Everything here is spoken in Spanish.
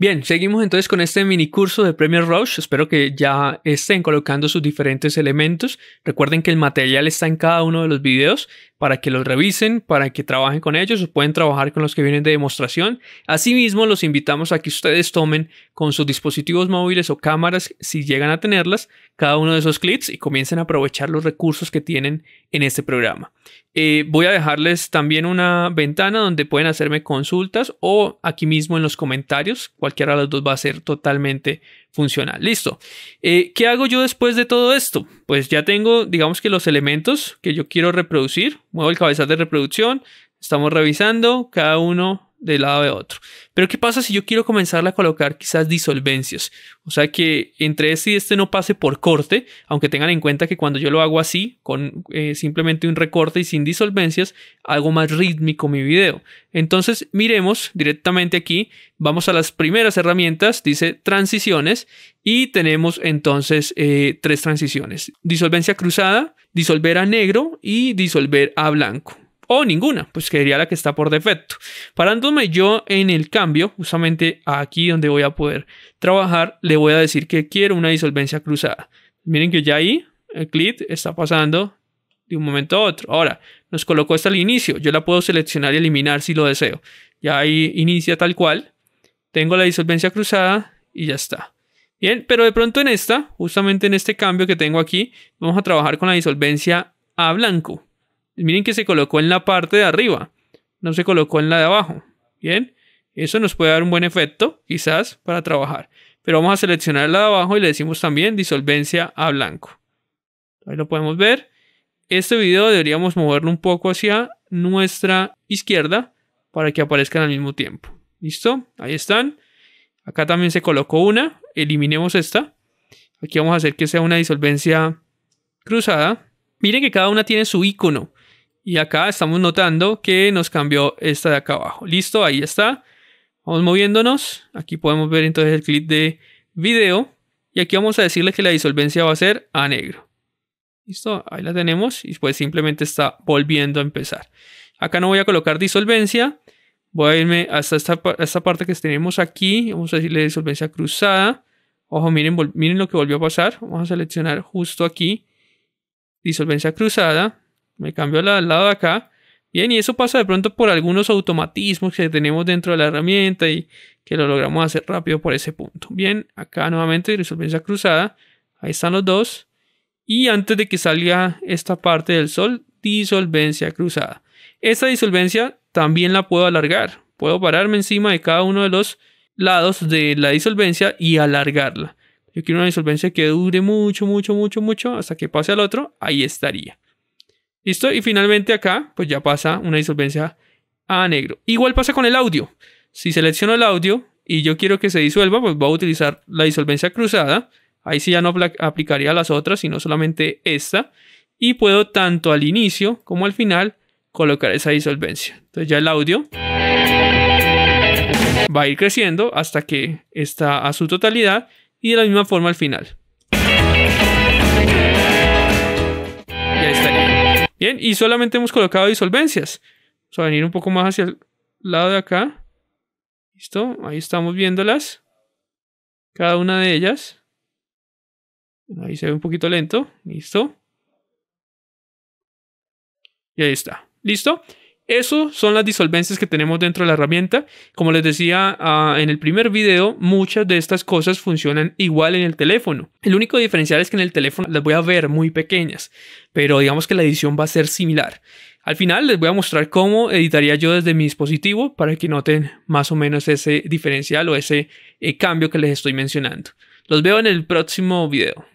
Bien, seguimos entonces con este mini curso de premier Rush. Espero que ya estén colocando sus diferentes elementos. Recuerden que el material está en cada uno de los videos para que los revisen, para que trabajen con ellos o pueden trabajar con los que vienen de demostración. Asimismo, los invitamos a que ustedes tomen con sus dispositivos móviles o cámaras, si llegan a tenerlas, cada uno de esos clips y comiencen a aprovechar los recursos que tienen en este programa. Eh, voy a dejarles también una ventana donde pueden hacerme consultas o aquí mismo en los comentarios. Cualquiera de los dos va a ser totalmente funcional. Listo. Eh, ¿Qué hago yo después de todo esto? Pues ya tengo, digamos que los elementos que yo quiero reproducir. Muevo el cabezal de reproducción. Estamos revisando. Cada uno del lado de otro. Pero ¿qué pasa si yo quiero comenzar a colocar quizás disolvencias? O sea, que entre este y este no pase por corte, aunque tengan en cuenta que cuando yo lo hago así, con eh, simplemente un recorte y sin disolvencias, hago más rítmico mi video. Entonces, miremos directamente aquí, vamos a las primeras herramientas, dice transiciones, y tenemos entonces eh, tres transiciones. Disolvencia cruzada, disolver a negro y disolver a blanco o ninguna, pues que la que está por defecto. Parándome yo en el cambio, justamente aquí donde voy a poder trabajar, le voy a decir que quiero una disolvencia cruzada. Miren que ya ahí el clip está pasando de un momento a otro. Ahora, nos colocó hasta el inicio. Yo la puedo seleccionar y eliminar si lo deseo. Ya ahí inicia tal cual. Tengo la disolvencia cruzada y ya está. Bien, pero de pronto en esta, justamente en este cambio que tengo aquí, vamos a trabajar con la disolvencia a blanco. Miren que se colocó en la parte de arriba, no se colocó en la de abajo. Bien, eso nos puede dar un buen efecto, quizás, para trabajar. Pero vamos a seleccionar la de abajo y le decimos también disolvencia a blanco. Ahí lo podemos ver. Este video deberíamos moverlo un poco hacia nuestra izquierda para que aparezcan al mismo tiempo. ¿Listo? Ahí están. Acá también se colocó una. Eliminemos esta. Aquí vamos a hacer que sea una disolvencia cruzada. Miren que cada una tiene su icono. Y acá estamos notando que nos cambió esta de acá abajo. Listo, ahí está. Vamos moviéndonos. Aquí podemos ver entonces el clip de video. Y aquí vamos a decirle que la disolvencia va a ser a negro. Listo, ahí la tenemos. Y pues simplemente está volviendo a empezar. Acá no voy a colocar disolvencia. Voy a irme hasta esta, parte que tenemos aquí. Vamos a decirle disolvencia cruzada. Ojo, miren, miren lo que volvió a pasar. Vamos a seleccionar justo aquí. Disolvencia cruzada me cambio al lado de acá. Bien, y eso pasa de pronto por algunos automatismos que tenemos dentro de la herramienta y que lo logramos hacer rápido por ese punto. Bien, acá nuevamente disolvencia cruzada. Ahí están los dos. Y antes de que salga esta parte del sol, disolvencia cruzada. Esta disolvencia también la puedo alargar. Puedo pararme encima de cada uno de los lados de la disolvencia y alargarla. Yo quiero una disolvencia que dure mucho, mucho, mucho, mucho hasta que pase al otro. Ahí estaría. ¿Listo? Y finalmente acá, pues ya pasa una disolvencia a negro. Igual pasa con el audio. Si selecciono el audio y yo quiero que se disuelva, pues voy a utilizar la disolvencia cruzada. Ahí sí ya no aplicaría las otras, sino solamente esta. Y puedo tanto al inicio como al final colocar esa disolvencia. Entonces ya el audio va a ir creciendo hasta que está a su totalidad y de la misma forma al final. Bien, y solamente hemos colocado disolvencias. Vamos a venir un poco más hacia el lado de acá. Listo, ahí estamos viéndolas. Cada una de ellas. Ahí se ve un poquito lento. Listo. Y ahí está. Listo. Eso son las disolvencias que tenemos dentro de la herramienta. Como les decía ah, en el primer video, muchas de estas cosas funcionan igual en el teléfono. El único diferencial es que en el teléfono las voy a ver muy pequeñas, pero digamos que la edición va a ser similar. Al final les voy a mostrar cómo editaría yo desde mi dispositivo para que noten más o menos ese diferencial o ese eh, cambio que les estoy mencionando. Los veo en el próximo video.